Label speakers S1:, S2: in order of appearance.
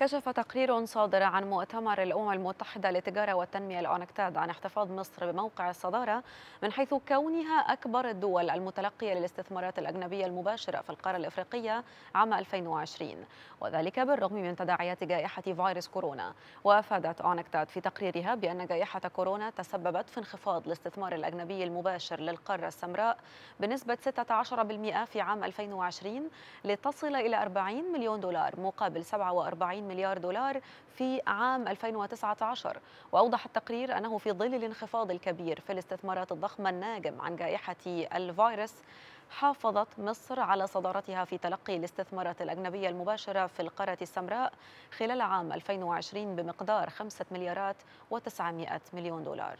S1: كشف تقرير صادر عن مؤتمر الأمم المتحدة للتجارة والتنمية الأونكتاد عن احتفاظ مصر بموقع الصدارة من حيث كونها أكبر الدول المتلقية للاستثمارات الأجنبية المباشرة في القارة الإفريقية عام 2020 وذلك بالرغم من تداعيات جائحة فيروس كورونا وأفادت أونكتاد في تقريرها بأن جائحة كورونا تسببت في انخفاض الاستثمار الأجنبي المباشر للقارة السمراء بنسبة 16% في عام 2020 لتصل إلى 40 مليون دولار مقابل 47 مليار دولار في عام 2019 وأوضح التقرير أنه في ظل الانخفاض الكبير في الاستثمارات الضخمة الناجم عن جائحة الفيروس حافظت مصر على صدارتها في تلقي الاستثمارات الأجنبية المباشرة في القارة السمراء خلال عام 2020 بمقدار 5 مليارات و900 مليون دولار